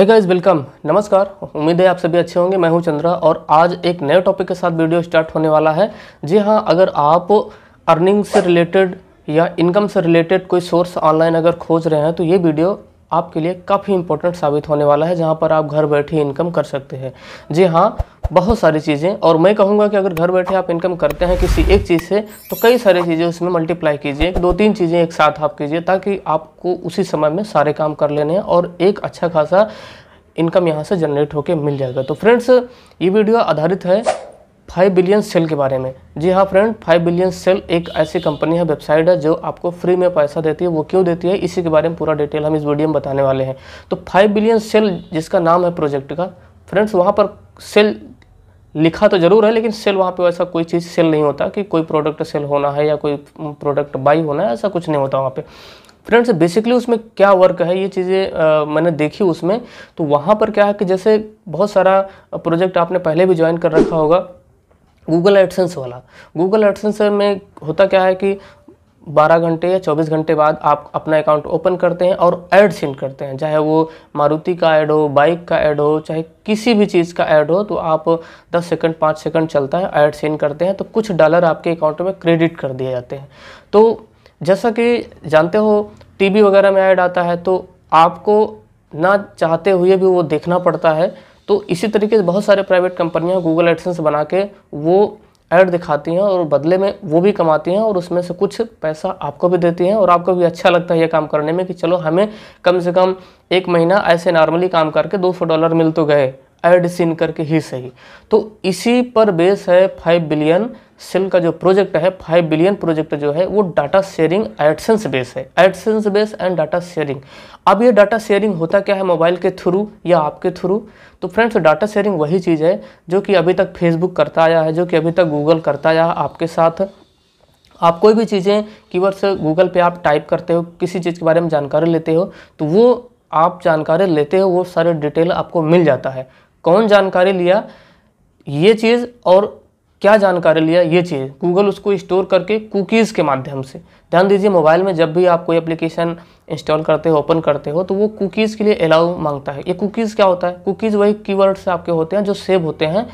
hey guys welcome नमस्कार उम्मीद है आप सभी अच्छे होंगे मैं हूं चंद्रा और आज एक नए टॉपिक के साथ वीडियो स्टार्ट होने वाला है जी हाँ अगर आप अर्निंग से रिलेटेड या इनकम से रिलेटेड कोई सोर्स ऑनलाइन अगर खोज रहे हैं तो ये वीडियो आपके लिए काफ़ी इंपॉर्टेंट साबित होने वाला है जहाँ पर आप घर बैठे इनकम कर सकते हैं जी हाँ बहुत सारी चीज़ें और मैं कहूँगा कि अगर घर बैठे आप इनकम करते हैं किसी एक चीज़ से तो कई सारी चीज़ें उसमें मल्टीप्लाई कीजिए दो तीन चीज़ें एक साथ आप कीजिए ताकि आपको उसी समय में सारे काम कर लेने हैं और एक अच्छा खासा इनकम यहाँ से जनरेट होकर मिल जाएगा तो फ्रेंड्स ये वीडियो आधारित है फाइव बिलियन सेल के बारे में जी हाँ फ्रेंड फाइव बिलियन सेल एक ऐसी कंपनी है वेबसाइट है जो आपको फ्री में पैसा देती है वो क्यों देती है इसी के बारे में पूरा डिटेल हम इस वीडियो में बताने वाले हैं तो फाइव बिलियन सेल जिसका नाम है प्रोजेक्ट का फ्रेंड्स वहाँ पर सेल लिखा तो ज़रूर है लेकिन सेल वहाँ पे वैसा कोई चीज़ सेल नहीं होता कि कोई प्रोडक्ट सेल होना है या कोई प्रोडक्ट बाई होना है ऐसा कुछ नहीं होता वहाँ पे फ्रेंड्स बेसिकली उसमें क्या वर्क है ये चीज़ें मैंने देखी उसमें तो वहाँ पर क्या है कि जैसे बहुत सारा प्रोजेक्ट आपने पहले भी ज्वाइन कर रखा होगा गूगल एडसेंस वाला गूगल एडसेंस में होता क्या है कि 12 घंटे या 24 घंटे बाद आप अपना अकाउंट ओपन करते हैं और ऐड सेंड करते हैं चाहे वो मारुति का ऐड हो बाइक का ऐड हो चाहे किसी भी चीज़ का ऐड हो तो आप 10 सेकंड 5 सेकंड चलता है ऐड सेंड करते हैं तो कुछ डॉलर आपके अकाउंट में क्रेडिट कर दिए जाते हैं तो जैसा कि जानते हो टीवी वगैरह में ऐड आता है तो आपको ना चाहते हुए भी वो देखना पड़ता है तो इसी तरीके से बहुत सारे प्राइवेट कंपनियां गूगल एडसेंस बना के वो ऐड दिखाती हैं और बदले में वो भी कमाती हैं और उसमें से कुछ पैसा आपको भी देती हैं और आपको भी अच्छा लगता है ये काम करने में कि चलो हमें कम से कम एक महीना ऐसे नॉर्मली काम करके दो सौ डॉलर मिल तो गए एडसिन करके ही सही तो इसी पर बेस है फाइव बिलियन सेल का जो प्रोजेक्ट है फाइव बिलियन प्रोजेक्ट जो है वो डाटा शेयरिंग एडसेंस बेस है AdSense base and data sharing अब ये डाटा शेयरिंग होता क्या है मोबाइल के थ्रू या आपके थ्रू तो फ्रेंड्स डाटा शेयरिंग वही चीज़ है जो कि अभी तक फेसबुक करता आया है जो कि अभी तक गूगल करता आया है आपके साथ आप कोई भी चीज़ें कीवर्ड्स गूगल पे आप टाइप करते हो किसी चीज़ के बारे में जानकारी लेते हो तो वो आप जानकारी लेते हो वो सारे डिटेल आपको मिल जाता है कौन जानकारी लिया ये चीज़ और क्या जानकारी लिया ये चीज़ गूगल उसको स्टोर करके कुकीज़ के माध्यम से ध्यान दीजिए मोबाइल में जब भी आप कोई एप्लीकेशन इंस्टॉल करते हो ओपन करते हो तो वो कुकीज़ के लिए अलाउ मांगता है ये कुकीज़ क्या होता है कुकीज़ वही कीवर्ड्स आपके होते हैं जो सेव होते हैं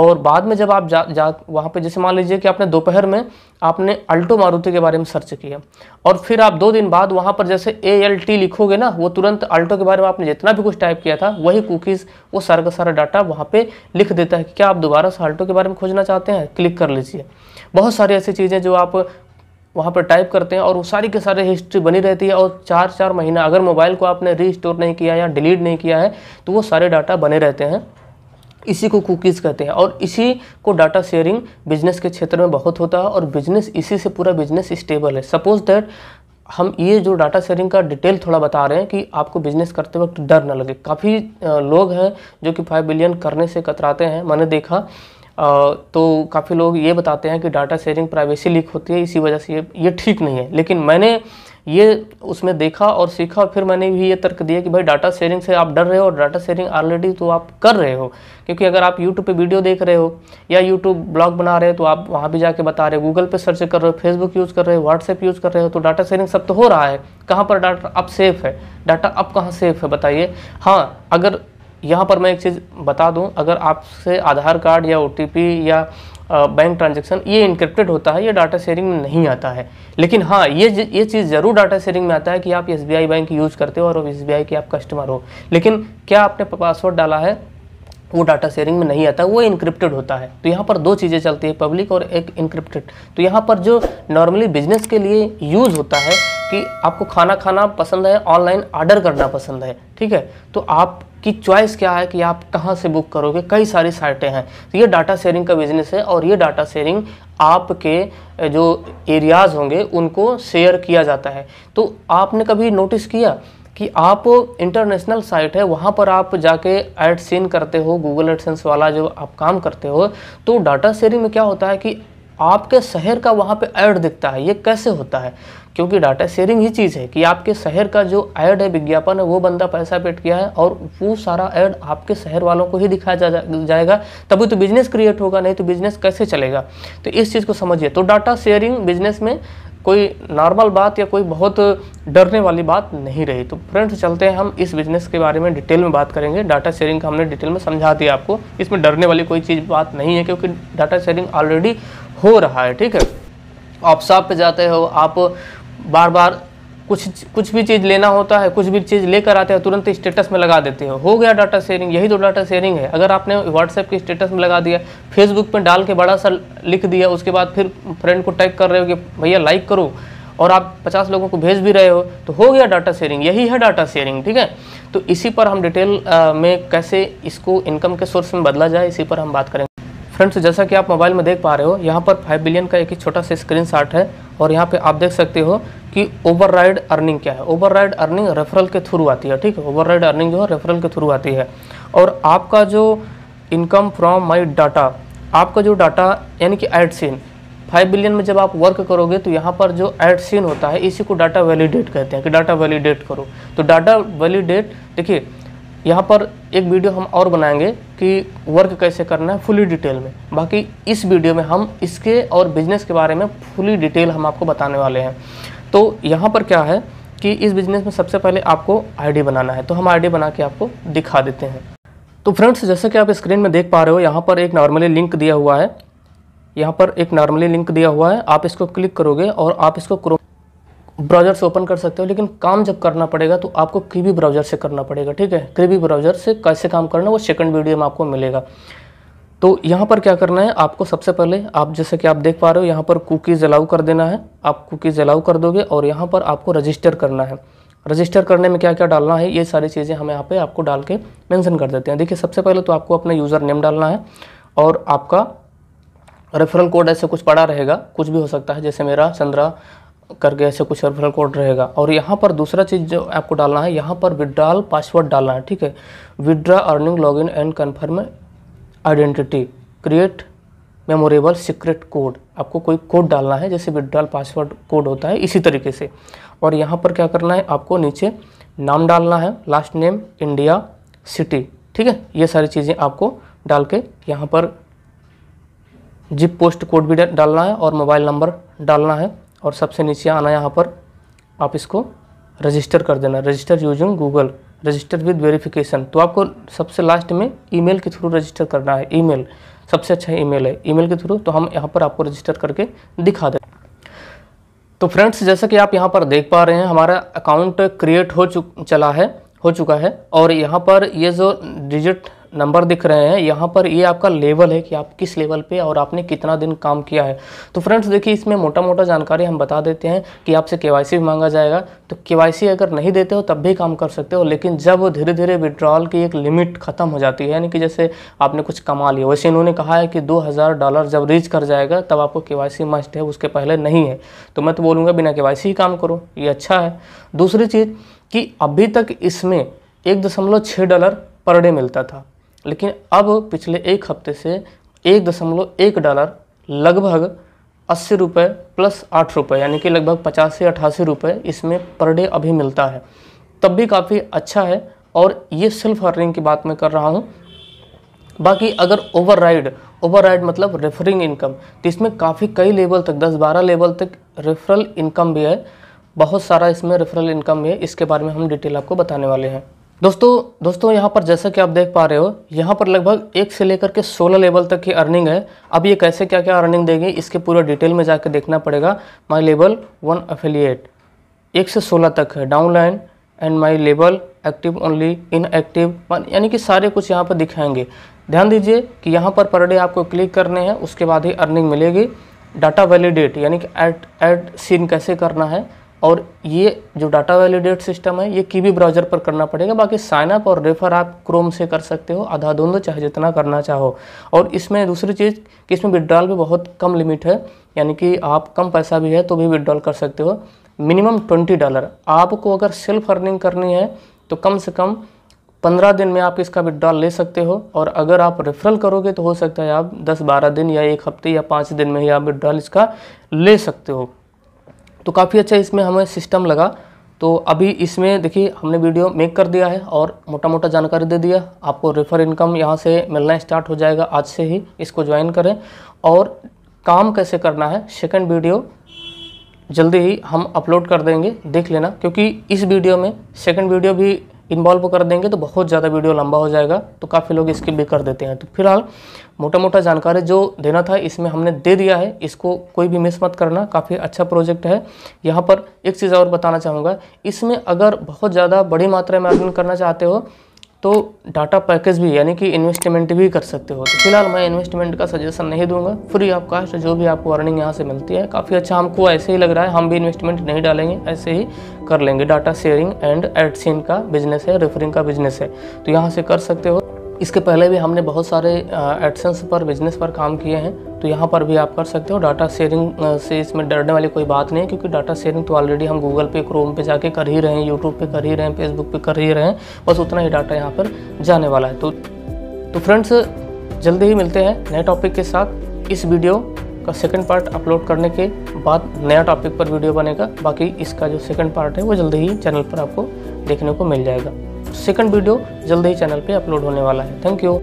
और बाद में जब आप जा, जा वहाँ पे जैसे मान लीजिए कि आपने दोपहर में आपने अल्टो मारुति के बारे में सर्च किया और फिर आप दो दिन बाद वहाँ पर जैसे ए एल टी लिखोगे ना वो तुरंत अल्टो के बारे में आपने जितना भी कुछ टाइप किया था वही कुकीज़ वो सारा का सारा डाटा वहाँ पर लिख देता है कि क्या आप दोबारा से अल्टो के बारे में खोजना चाहते हैं चाहते हैं क्लिक कर लीजिए बहुत सारी ऐसी चीज़ें जो आप वहाँ पर टाइप करते हैं और वो सारी के सारे हिस्ट्री बनी रहती है और चार चार महीना अगर मोबाइल को आपने रीस्टोर नहीं किया या डिलीट नहीं किया है तो वो सारे डाटा बने रहते हैं इसी को कुकीज़ कहते हैं और इसी को डाटा शेयरिंग बिजनेस के क्षेत्र में बहुत होता है और बिजनेस इसी से पूरा बिजनेस स्टेबल है सपोज दैट हम ये जो डाटा शेयरिंग का डिटेल थोड़ा बता रहे हैं कि आपको बिजनेस करते वक्त डर ना लगे काफ़ी लोग हैं जो कि फाइव बिलियन करने से कतराते हैं मैंने देखा तो काफ़ी लोग ये बताते हैं कि डाटा शेयरिंग प्राइवेसी लीक होती है इसी वजह से ये ये ठीक नहीं है लेकिन मैंने ये उसमें देखा और सीखा फिर मैंने भी ये तर्क दिया कि भाई डाटा शेयरिंग से आप डर रहे हो और डाटा शेयरिंग ऑलरेडी तो आप कर रहे हो क्योंकि अगर आप यूट्यूब पे वीडियो देख रहे हो या यूट्यूब ब्लॉग बना रहे हो तो आप वहाँ भी जाके बता रहे हो गूगल पे सर्च कर रहे हो फेसबुक यूज़ कर रहे हो व्हाट्सएप यूज़ कर रहे हो तो डाटा शेयरिंग सब तो हो रहा है कहाँ पर डाटा अब सेफ़ है डाटा अब कहाँ सेफ़ है बताइए हाँ अगर यहाँ पर मैं एक चीज़ बता दूँ अगर आपसे आधार कार्ड या ओ या बैंक ट्रांजैक्शन ये इंक्रिप्टेड होता है ये डाटा शेयरिंग में नहीं आता है लेकिन हाँ ये ये चीज़ ज़रूर डाटा शेयरिंग में आता है कि आप एस बैंक यूज़ करते हो और एस बी की आप कस्टमर हो लेकिन क्या आपने पासवर्ड डाला है वो डाटा शेयरिंग में नहीं आता वो इंक्रिप्टेड होता है तो यहाँ पर दो चीज़ें चलती है पब्लिक और एक इंक्रिप्टेड तो यहाँ पर जो नॉर्मली बिजनेस के लिए यूज़ होता है कि आपको खाना खाना पसंद है ऑनलाइन ऑर्डर करना पसंद है ठीक है तो आपकी चॉइस क्या है कि आप कहाँ से बुक करोगे कई सारी साइटें हैं तो ये डाटा शेयरिंग का बिजनेस है और ये डाटा शेयरिंग आपके जो एरियाज़ होंगे उनको शेयर किया जाता है तो आपने कभी नोटिस किया कि आप इंटरनेशनल साइट है वहाँ पर आप जाके एड सीन करते हो गूगल एडसेंस वाला जो आप काम करते हो तो डाटा शेयरिंग में क्या होता है कि आपके शहर का वहाँ पे ऐड दिखता है ये कैसे होता है क्योंकि डाटा शेयरिंग ही चीज़ है कि आपके शहर का जो ऐड है विज्ञापन है वो बंदा पैसा पेट किया है और वो सारा ऐड आपके शहर वालों को ही दिखाया जा, जा, जाएगा तभी तो बिजनेस क्रिएट होगा नहीं तो बिजनेस कैसे चलेगा तो इस चीज़ को समझिए तो डाटा शेयरिंग बिजनेस में कोई नॉर्मल बात या कोई बहुत डरने वाली बात नहीं रही तो फ्रेंड्स चलते हैं हम इस बिज़नेस के बारे में डिटेल में बात करेंगे डाटा शेयरिंग का हमने डिटेल में समझा दिया आपको इसमें डरने वाली कोई चीज़ बात नहीं है क्योंकि डाटा शेयरिंग ऑलरेडी हो रहा है ठीक है आप शॉप पे जाते हो आप बार बार कुछ कुछ भी चीज़ लेना होता है कुछ भी चीज़ लेकर आते हो तुरंत स्टेटस में लगा देते हो हो गया डाटा शेयरिंग यही तो डाटा शेयरिंग है अगर आपने व्हाट्सएप के स्टेटस में लगा दिया फेसबुक पर डाल के बड़ा सा लिख दिया उसके बाद फिर फ्रेंड को टैग कर रहे हो कि भैया लाइक करो और आप 50 लोगों को भेज भी रहे हो तो हो गया डाटा शेयरिंग यही है डाटा शेयरिंग ठीक है तो इसी पर हम डिटेल में कैसे इसको इनकम के सोर्स में बदला जाए इसी पर हम बात करेंगे फ्रेंड्स जैसा कि आप मोबाइल में देख पा रहे हो यहाँ पर फाइव बिलियन का एक ही छोटा सा स्क्रीन है और यहाँ पे आप देख सकते हो कि ओवरराइड अर्निंग क्या है ओवरराइड अर्निंग रेफरल के थ्रू आती है ठीक है ओवरराइड अर्निंग जो है रेफरल के थ्रू आती है और आपका जो इनकम फ्रॉम माई डाटा आपका जो डाटा यानी कि एड सीन फाइव बिलियन में जब आप वर्क करोगे तो यहाँ पर जो एड सीन होता है इसी को डाटा वैलिडेट कहते हैं कि डाटा वैलिडेट करो तो डाटा वैलिडेट देखिए यहाँ पर एक वीडियो हम और बनाएंगे कि वर्क कैसे करना है फुली डिटेल में बाकी इस वीडियो में हम इसके और बिजनेस के बारे में फुली डिटेल हम आपको बताने वाले हैं तो यहाँ पर क्या है कि इस बिज़नेस में सबसे पहले आपको आईडी बनाना है तो हम आईडी बना के आपको दिखा देते हैं तो फ्रेंड्स जैसे कि आप स्क्रीन में देख पा रहे हो यहाँ पर एक नॉर्मली लिंक दिया हुआ है यहाँ पर एक नॉर्मली लिंक दिया हुआ है आप इसको क्लिक करोगे और आप इसको क्रोम ब्राउज़र से ओपन कर सकते हो लेकिन काम जब करना पड़ेगा तो आपको क्रीबी ब्राउज़र से करना पड़ेगा ठीक है क्रीबी ब्राउज़र से कैसे काम करना वो सेकंड वीडियो में आपको मिलेगा तो यहाँ पर क्या करना है आपको सबसे पहले आप जैसे कि आप देख पा रहे हो यहाँ पर कुकीज़ अलाउ कर देना है आप कुकीज़ अलाउ कर दोगे और यहाँ पर आपको रजिस्टर करना है रजिस्टर करने में क्या क्या डालना है ये सारी चीज़ें हम यहाँ पे आपको डाल के मैंसन कर देते हैं देखिए सबसे पहले तो आपको अपना यूज़र नेम डालना है और आपका रेफरल कोड ऐसे कुछ पड़ा रहेगा कुछ भी हो सकता है जैसे मेरा चंद्रा करके ऐसे कुछ रेफरल कोड रहेगा और यहाँ पर दूसरा चीज़ जो आपको डालना है यहाँ पर विड्रॉल पासवर्ड डालना है ठीक है withdraw earning login and confirm identity create memorable secret code आपको कोई कोड डालना है जैसे विड्रॉल पासवर्ड कोड होता है इसी तरीके से और यहाँ पर क्या करना है आपको नीचे नाम डालना है लास्ट नेम इंडिया सिटी ठीक है ये सारी चीज़ें आपको डाल के यहाँ पर जिप पोस्ट कोड भी डालना है और मोबाइल नंबर डालना है और सबसे नीचे आना यहाँ पर आप इसको रजिस्टर कर देना register using Google register with verification तो आपको सबसे लास्ट में ईमेल के थ्रू रजिस्टर करना है ईमेल सबसे अच्छा ईमेल है ईमेल के थ्रू तो हम यहाँ पर आपको रजिस्टर करके दिखा दें तो फ्रेंड्स जैसा कि आप यहाँ पर देख पा रहे हैं हमारा अकाउंट क्रिएट हो चुक चला है हो चुका है और यहाँ पर ये जो डिजिट नंबर दिख रहे हैं यहाँ पर ये आपका लेवल है कि आप किस लेवल पे और आपने कितना दिन काम किया है तो फ्रेंड्स देखिए इसमें मोटा मोटा जानकारी हम बता देते हैं कि आपसे के भी मांगा जाएगा तो के अगर नहीं देते हो तब भी काम कर सकते हो लेकिन जब धीरे धीरे विड्रॉल की एक लिमिट ख़त्म हो जाती है यानी कि जैसे आपने कुछ कमा लिया वैसे इन्होंने कहा है कि दो डॉलर जब रीच कर जाएगा तब आपको के मस्ट है उसके पहले नहीं है तो मैं तो बोलूँगा बिना के ही काम करो ये अच्छा है दूसरी चीज़ कि अभी तक इसमें एक दशमलव छः डॉलर पर डे मिलता था लेकिन अब पिछले एक हफ्ते से एक दशमलव एक डॉलर लगभग अस्सी रुपये प्लस आठ रुपये यानी कि लगभग पचास से अट्ठासी रुपये इसमें पर डे अभी मिलता है तब भी काफ़ी अच्छा है और ये सेल्फ अर्निंग की बात मैं कर रहा हूँ बाकी अगर ओवरराइड ओवरराइड मतलब रेफरिंग इनकम तो इसमें काफ़ी कई लेवल तक 10-12 लेवल तक रेफरल इनकम भी है बहुत सारा इसमें रेफरल इनकम भी है इसके बारे में हम डिटेल आपको बताने वाले हैं दोस्तों दोस्तों यहाँ पर जैसा कि आप देख पा रहे हो यहाँ पर लगभग एक से लेकर के सोलह लेवल तक की अर्निंग है अब ये कैसे क्या क्या अर्निंग देगी इसके पूरा डिटेल में जाकर देखना पड़ेगा माई लेवल वन अफिलिएट एक से सोलह तक है downline and my level active only inactive यानी कि सारे कुछ यहाँ पर दिखाएंगे ध्यान दीजिए कि यहाँ पर पर डे आपको क्लिक करने हैं उसके बाद ही अर्निंग मिलेगी डाटा वैलिडेट यानी कि एट एट सीन कैसे करना है और ये जो डाटा वैलिडेट सिस्टम है ये कीवी ब्राउज़र पर करना पड़ेगा बाकी साइनअप और रेफर आप क्रोम से कर सकते हो आधा दोनों चाहे जितना करना चाहो और इसमें दूसरी चीज़ कि इसमें विड्रॉल भी बहुत कम लिमिट है यानी कि आप कम पैसा भी है तो भी विड्रॉल कर सकते हो मिनिमम ट्वेंटी डॉलर आपको अगर सेल्फ अर्निंग करनी है तो कम से कम पंद्रह दिन में आप इसका विड्रॉल ले सकते हो और अगर आप रेफरल करोगे तो हो सकता है आप दस बारह दिन या एक हफ्ते या पाँच दिन में ही आप विड्रॉल इसका ले सकते हो तो काफ़ी अच्छा इसमें हमें सिस्टम लगा तो अभी इसमें देखिए हमने वीडियो मेक कर दिया है और मोटा मोटा जानकारी दे दिया आपको रेफर इनकम यहाँ से मिलना स्टार्ट हो जाएगा आज से ही इसको ज्वाइन करें और काम कैसे करना है सेकंड वीडियो जल्दी ही हम अपलोड कर देंगे देख लेना क्योंकि इस वीडियो में सेकंड वीडियो भी इन्वॉल्व कर देंगे तो बहुत ज़्यादा वीडियो लंबा हो जाएगा तो काफ़ी लोग स्किप भी कर देते हैं तो फिलहाल मोटा मोटा जानकारी जो देना था इसमें हमने दे दिया है इसको कोई भी मिस मत करना काफ़ी अच्छा प्रोजेक्ट है यहाँ पर एक चीज़ और बताना चाहूँगा इसमें अगर बहुत ज़्यादा बड़ी मात्रा में अर्निंग करना चाहते हो तो डाटा पैकेज भी यानी कि इन्वेस्टमेंट भी कर सकते हो तो फिलहाल मैं इन्वेस्टमेंट का सजेशन नहीं दूंगा फ्री ऑफ कास्ट जो भी आपको अर्निंग यहाँ से मिलती है काफ़ी अच्छा हमको ऐसे ही लग रहा है हम भी इन्वेस्टमेंट नहीं डालेंगे ऐसे ही कर लेंगे डाटा शेयरिंग एंड एडसिन का बिजनेस है रेफरिंग का बिजनेस है तो यहाँ से कर सकते हो इसके पहले भी हमने बहुत सारे एडसेंस पर बिजनेस पर काम किए हैं तो यहाँ पर भी आप कर सकते हो डाटा शेयरिंग से इसमें डरने वाली कोई बात नहीं है क्योंकि डाटा शेयरिंग तो ऑलरेडी हम गूगल पे क्रोम पे जाके कर ही रहे हैं यूट्यूब पे कर ही रहे हैं फेसबुक पे कर ही रहे हैं बस उतना ही डाटा यहाँ पर जाने वाला है तो तो फ्रेंड्स जल्दी ही मिलते हैं नए टॉपिक के साथ इस वीडियो का सेकंड पार्ट अपलोड करने के बाद नया टॉपिक पर वीडियो बनेगा बाकी इसका जो सेकंड पार्ट है वो जल्दी ही चैनल पर आपको देखने को मिल जाएगा सेकंड वीडियो जल्द ही चैनल पे अपलोड होने वाला है थैंक यू